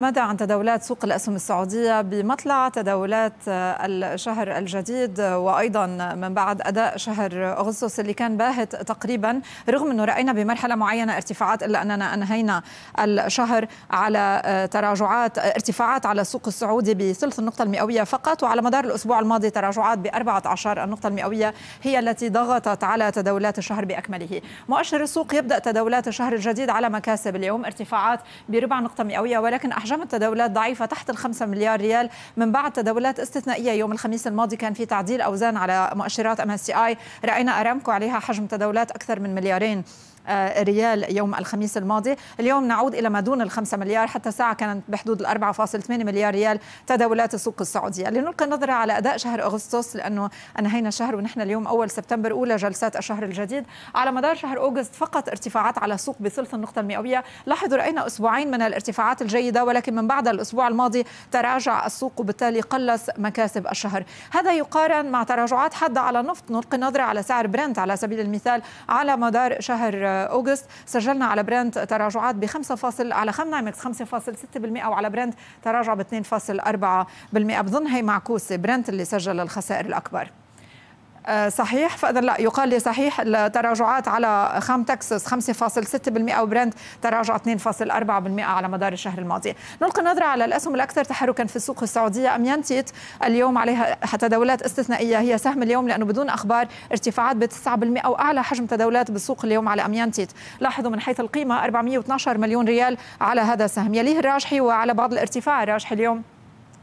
ماذا عن تداولات سوق الأسهم السعودية بمطلع تداولات الشهر الجديد وأيضا من بعد أداء شهر أغسطس اللي كان باهت تقريبا رغم أنه رأينا بمرحلة معينة ارتفاعات إلا أننا أنهينا الشهر على تراجعات ارتفاعات على السوق السعودي بثلث النقطة المئوية فقط وعلى مدار الأسبوع الماضي تراجعات بأربعة عشر النقطة المئوية هي التي ضغطت على تداولات الشهر بأكمله مؤشر السوق يبدأ تداولات الشهر الجديد على مكاسب اليوم ارتفاعات بربع نقطة مئوية ولكن أحجام التداولات ضعيفة تحت الخمسة مليار ريال من بعد تداولات استثنائية يوم الخميس الماضي كان في تعديل أوزان على مؤشرات ام اس اي رأينا أرامكو عليها حجم تداولات أكثر من مليارين آه، ريال يوم الخميس الماضي اليوم نعود إلى ما دون الخمسة مليار حتى الساعة كانت بحدود ال 4.8 مليار ريال تداولات السوق السعودية لنلقي نظرة على أداء شهر أغسطس لأنه أنهينا الشهر ونحن اليوم أول سبتمبر أولى جلسات الشهر الجديد على مدار شهر أغسطس فقط ارتفاعات على السوق بثلث النقطة المئوية لاحظوا رأينا أسبوعين من الارتفاعات الجيدة ولكن من بعد الأسبوع الماضي تراجع السوق وبالتالي قلص مكاسب الشهر هذا يقارن مع تراجعات حادة على النفط نلقي نظرة على سعر برنت على سبيل المثال على مدار شهر اوغست سجلنا على براند تراجعات ب 5 فاصل على خمنامكس 5.6% وعلى براند تراجع ب 2.4% بظن هي معكوسة براند اللي سجل الخسائر الأكبر آه، صحيح فاذا لا يقال لي صحيح التراجعات على خام تكساس 5.6% وبرنت تراجع 2.4% على مدار الشهر الماضي نلقي نظره على الاسهم الاكثر تحركا في السوق السعوديه اميانتيت اليوم عليها تداولات استثنائيه هي سهم اليوم لانه بدون اخبار ارتفاعات ب 9% واعلى حجم تداولات بالسوق اليوم على اميانتيت لاحظوا من حيث القيمه 412 مليون ريال على هذا السهم يليه الراجحي وعلى بعض الارتفاع الراجحي اليوم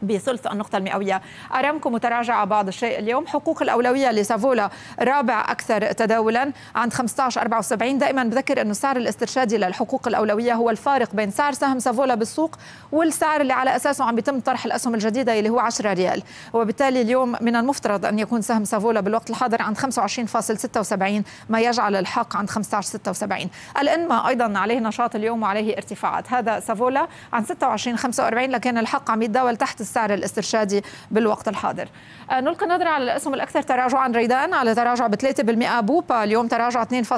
بثلث النقطة المئوية أرامكو متراجعة بعض الشيء اليوم حقوق الأولوية لسافولا رابع أكثر تداولا عند 15.74 دائما بذكر أن السعر الاسترشادي للحقوق الأولوية هو الفارق بين سعر سهم سافولا بالسوق والسعر اللي على أساسه عم بيتم طرح الأسهم الجديدة اللي هو 10 ريال وبالتالي اليوم من المفترض أن يكون سهم سافولا بالوقت الحاضر عند 25.76 ما يجعل الحق عند 15.76 الإنما أيضا عليه نشاط اليوم وعليه ارتفاعات هذا سافولا عند 26.45 لكن الحق عم يتداول تحت السعر الاسترشادي بالوقت الحاضر آه، نلقي نظرة على الأسهم الأكثر تراجعا ريدان على تراجع ب 3% بوبا اليوم تراجع 2.6%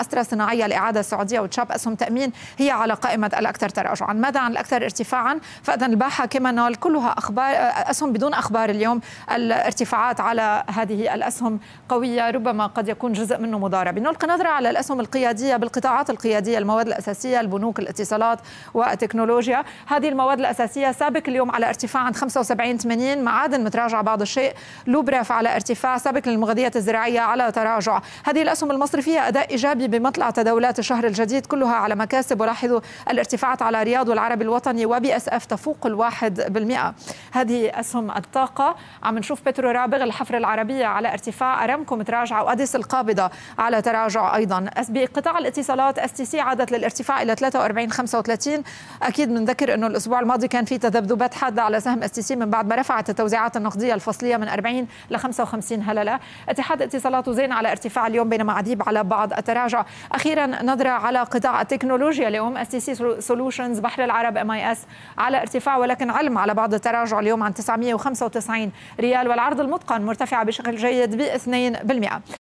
أسترا صناعية الإعادة السعودية وتشاب أسهم تأمين هي على قائمة الأكثر تراجعا ماذا عن الأكثر ارتفاعا فإذا الباحة كما نال كلها أخبار آه، أسهم بدون أخبار اليوم الارتفاعات على هذه الأسهم قوية ربما قد يكون جزء منه مضاربة نلقي نظرة على الأسهم القيادية بالقطاعات القيادية المواد الأساسية البنوك الاتصالات والتكنولوجيا هذه المواد الأساسية سابق اليوم على ارتفاع ارتفاع عند 75 80 معادن متراجعه بعض الشيء لوبراف على ارتفاع سابق للمغذيات الزراعيه على تراجع هذه الاسهم المصرفيه اداء ايجابي بمطلع تداولات الشهر الجديد كلها على مكاسب ولاحظوا الارتفاعات على رياض والعربي الوطني وبي اس اف تفوق الواحد بالمئة هذه اسهم الطاقه عم نشوف بترو رابغ الحفر العربيه على ارتفاع ارامكو متراجعه واديس القابضه على تراجع ايضا اس بي قطاع الاتصالات اس تي سي عادت للارتفاع الى 43 35 اكيد بنذكر انه الاسبوع الماضي كان في تذبذبات حاده على سهم اس سي من بعد ما رفعت التوزيعات النقدية الفصلية من 40 ل 55 هللة اتحاد اتصالات زين على ارتفاع اليوم بينما عديب على بعض التراجع أخيرا نظرة على قطاع التكنولوجيا اليوم اس سي سولوشنز بحر العرب ام اي اس على ارتفاع ولكن علم على بعض التراجع اليوم عن 995 ريال والعرض المتقن مرتفعة بشكل جيد ب 2%